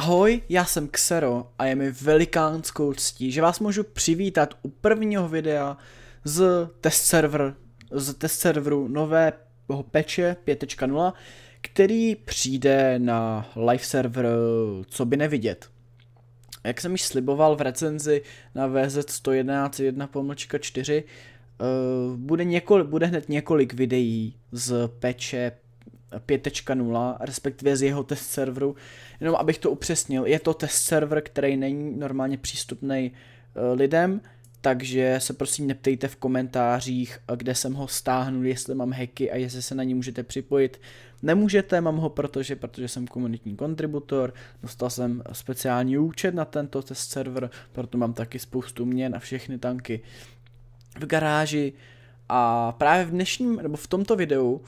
Ahoj, já jsem Xero a je mi velikánskou ctí, že vás můžu přivítat u prvního videa z test server, z test serveru nového peče 5.0, který přijde na live server co by nevidět. Jak jsem již sliboval v recenzi na VZ 111.1.4, eh, bude, několik, bude hned několik videí z peče 5.0, respektive z jeho test serveru. Jenom abych to upřesnil, je to test server, který není normálně přístupný eh, lidem, takže se prosím neptejte v komentářích, eh, kde jsem ho stáhnul, jestli mám hacky a jestli se na ní můžete připojit. Nemůžete, mám ho protože, protože jsem komunitní kontributor, dostal jsem speciální účet na tento test server, proto mám taky spoustu měn a všechny tanky v garáži. A právě v dnešním, nebo v tomto videu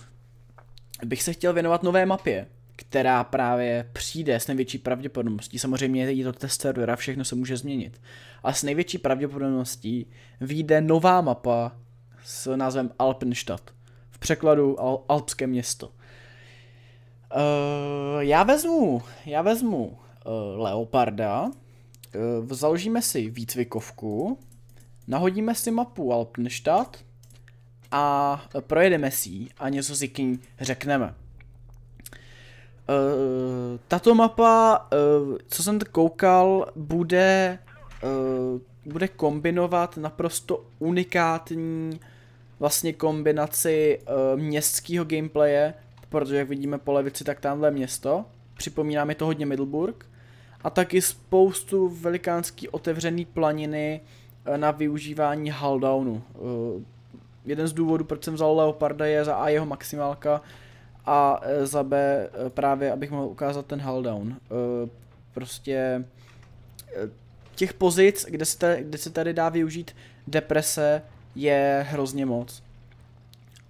bych se chtěl věnovat nové mapě, která právě přijde s největší pravděpodobností. Samozřejmě je to test servera, všechno se může změnit. A s největší pravděpodobností vyjde nová mapa s názvem Alpenstadt. V překladu Al- Alpské město. Uh, já vezmu, já vezmu uh, Leoparda, uh, eh, založíme si výcvikovku, nahodíme si mapu Alpenstadt, a projedeme si ji a něco si k ní řekneme. Eh, tato mapa, eh, co jsem koukal, bude, eh, bude kombinovat naprosto unikátní vlastně kombinaci městského gameplaye, protože jak vidíme po levici, tak tamhle město. Připomíná mi to hodně Middleburg. A taky spoustu velikánský otevřený planiny na využívání Haldownu jeden z důvodů, proč jsem vzal Leoparda, je za A jeho maximálka a e, za B e, právě, abych mohl ukázat ten down. E, prostě těch pozic, kde se, tady, kde se tady dá využít deprese, je hrozně moc.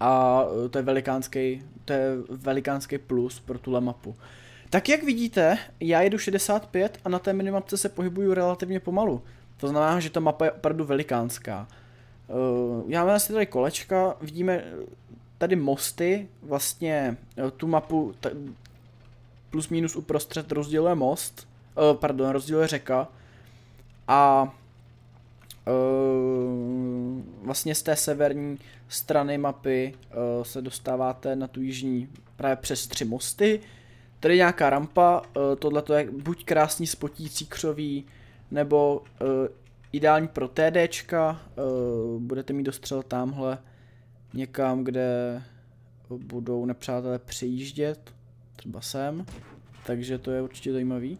A to je velikánský, to je velikánský plus pro tuhle mapu. Tak jak vidíte, já jedu 65 a na té minimapce se pohybuju relativně pomalu. To znamená, že ta mapa je opravdu velikánská. Eh, máme asi tady kolečka, vidíme tady mosty, vlastně eh, tu mapu plus minus uprostřed rozděluje most, eh, pardon, rozděluje řeka a vlastně z té severní strany mapy se dostáváte na tu jižní právě přes tři mosty. Tady nějaká rampa, tohle to je buď krásný spotící křoví, nebo ideální pro TDčka, eh, budete mít dostřel tamhle někam, kde budou nepřátelé přejíždět, třeba sem, takže to je určitě zajímavý.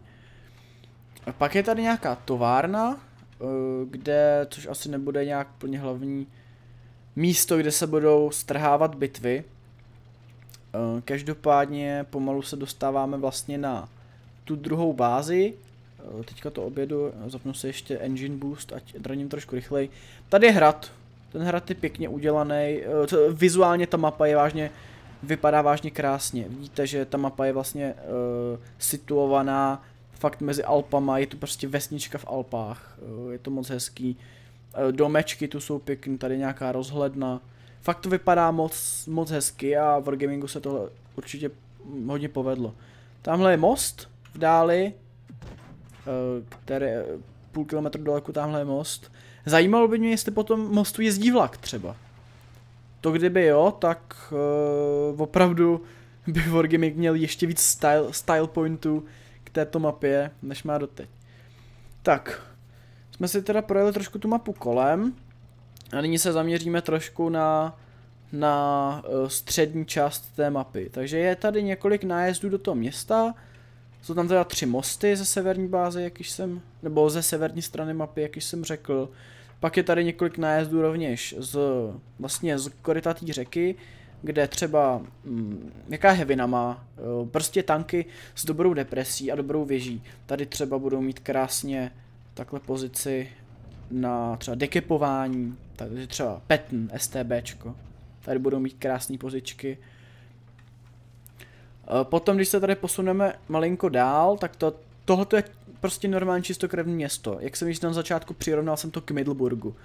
A pak je tady nějaká továrna, eh, kde, což asi nebude nějak plně hlavní místo, kde se budou strhávat bitvy. Eh, každopádně pomalu se dostáváme vlastně na tu druhou bázi, Eh, teďka to obědu, eh, zapnu si ještě engine boost, ať draním trošku rychleji. Tady je hrad, ten hrad je pěkně udělaný, eh, vizuálně ta mapa je vážně, vypadá vážně krásně. Vidíte, že ta mapa je vlastně uh, situovaná fakt mezi Alpama, je to prostě vesnička v Alpách, uh, je to moc hezký. Uh, domečky tu jsou pěkný, tady nějaká rozhledna. Fakt to vypadá moc, moc hezky a v Wargamingu se to určitě hm, hodně povedlo. Tamhle je most v dáli, Eh, které půl kilometru daleko tamhle je most. Zajímalo by mě, jestli po tom mostu jezdí vlak třeba. To kdyby jo, tak uh, opravdu by Wargaming měl ještě víc style, style pointů k této mapě, než má doteď. Tak, jsme si teda projeli trošku tu mapu kolem a nyní se zaměříme trošku na, na uh, střední část té mapy. Takže je tady několik nájezdů do toho města, jsou tam teda tři mosty ze severní báze, jak již jsem, nebo ze severní strany mapy, jak již jsem řekl. Pak je tady několik nájezdů rovněž z, vlastně z korytatý řeky, kde třeba, hm, jaká hevina má, prostě tanky s dobrou depresí a dobrou věží. Tady třeba budou mít krásně takhle pozici na třeba dekepování, takže třeba Petn, STBčko. Tady budou mít krásné pozičky. Eh, potom, když se tady posuneme malinko dál, tak to, tohoto je prostě normální čistokrevní město. Jak jsem již na začátku přirovnal, jsem to k Middleburgu.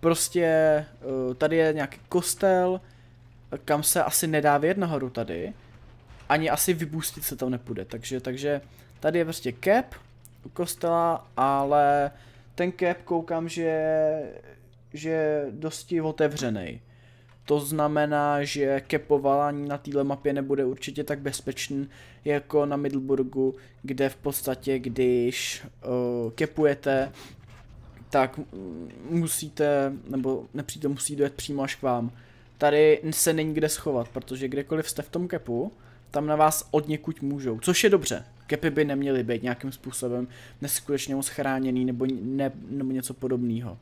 Prostě eh, tady je nějaký kostel, kam se asi nedá vjet nahoru tady. Ani asi vybustit se tam nepůjde, takže, takže tady je prostě cap u kostela, ale ten cap koukám, že, že je dosti otevřený. To znamená, že kepování na této mapě nebude určitě tak bezpečný jako na Middleburgu, kde v podstatě, když uh, kepujete, tak musíte, nebo nepřítel musí dojet přímo až k vám. Tady se není kde schovat, protože kdekoliv jste v tom kepu, tam na vás od někud můžou, což je dobře. Kepy by neměly být nějakým způsobem neskutečně moc chráněný nebo, ne, nebo něco podobného.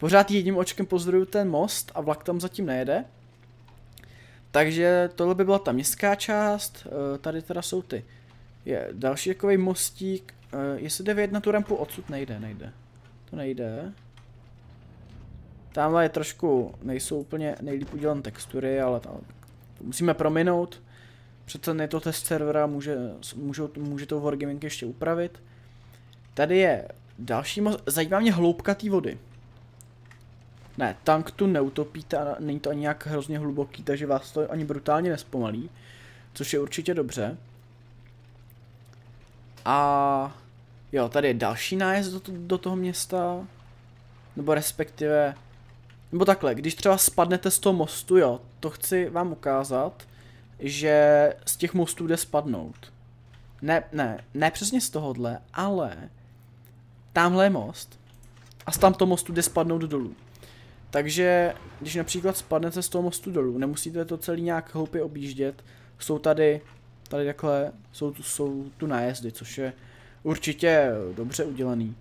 Pořád jedním očkem pozoruju ten most a vlak tam zatím nejede. Takže tohle by byla ta městská část, eh, tady teda jsou ty. Je další takový mostík, eh, jestli jde vyjet na tu rampu odsud, nejde, nejde. To nejde. Tamhle je trošku, nejsou úplně nejlíp udělané textury, ale tam musíme prominout. Přece je to test servera, může, může, může to Wargaming ještě upravit. Tady je další, zajímá mě hloubka té vody. Ne, tank tu neutopíte a není to ani nějak hrozně hluboký, takže vás to ani brutálně nespomalí, což je určitě dobře. A jo, tady je další nájezd do, do toho města, nebo respektive, nebo takhle, když třeba spadnete z toho mostu, jo, to chci vám ukázat, že z těch mostů jde spadnout. Ne, ne, ne přesně z tohohle, ale tamhle je most a z tamto mostu jde spadnout dolů. Takže když například spadnete z toho mostu dolů, nemusíte to celý nějak hloupě objíždět. Jsou tady, tady takhle, jsou tu, jsou tu nájezdy, což je určitě dobře udělaný.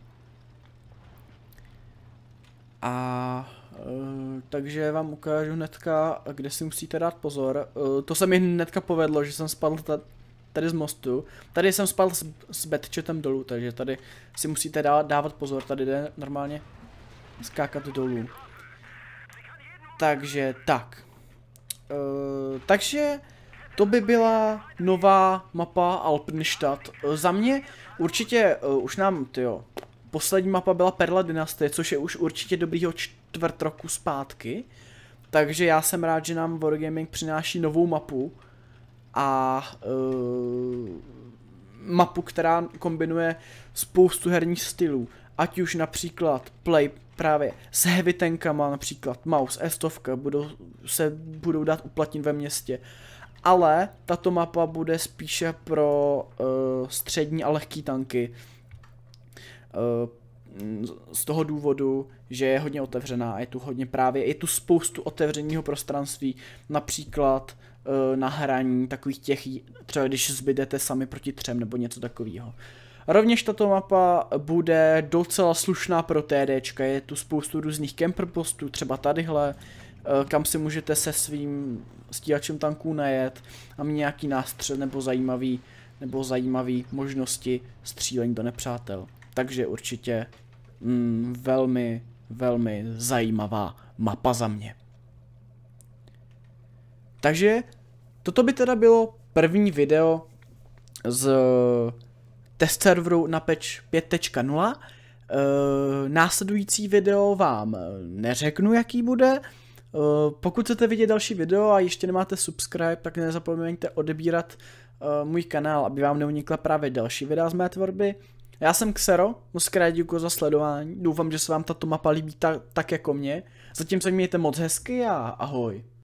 A e, takže vám ukážu hnedka, kde si musíte dát pozor. E, to se mi hnedka povedlo, že jsem spadl tady z mostu. Tady jsem spadl s, s betčetem dolů, takže tady si musíte dá, dávat pozor. Tady jde normálně skákat dolů. Takže tak. E, takže to by byla nová mapa Alpenstadt. E, za mě určitě e, už nám, jo. poslední mapa byla Perla dynastie, což je už určitě dobrýho čtvrt roku zpátky. Takže já jsem rád, že nám Wargaming přináší novou mapu a uh, mapu, která kombinuje spoustu herních stylů. Ať už například play právě s heavy tankama, například mouse, estovka, budou, se budou dát uplatnit ve městě. Ale tato mapa bude spíše pro uh, střední a lehký tanky. Uh, z toho důvodu, že je hodně otevřená a je tu hodně právě, je tu spoustu otevřeného prostranství, například uh, na hraní takových těch, třeba když zbydete sami proti třem nebo něco takového. Uh, Rovněž tato mapa bude docela slušná pro TDčka, je tu spoustu různých camper postů, třeba tadyhle, eh, kam si můžete se svým stíhačem tanků najet a mít nějaký nástřel nebo zajímavý, nebo zajímavý možnosti střílení do nepřátel. Takže určitě mm, velmi, velmi zajímavá mapa za mě. Takže toto by teda bylo první video z test serveru na patch 5.0. E, následující video vám eh, neřeknu, jaký bude. E, pokud chcete vidět další video a ještě nemáte subscribe, tak nezapomeňte odebírat eh, můj kanál, aby vám neunikla právě další videa z mé tvorby. Já jsem Xero, moc krát děkuji za sledování, doufám, že se vám tato mapa líbí ta, tak jako mě. Zatím se mějte moc hezky a ahoj.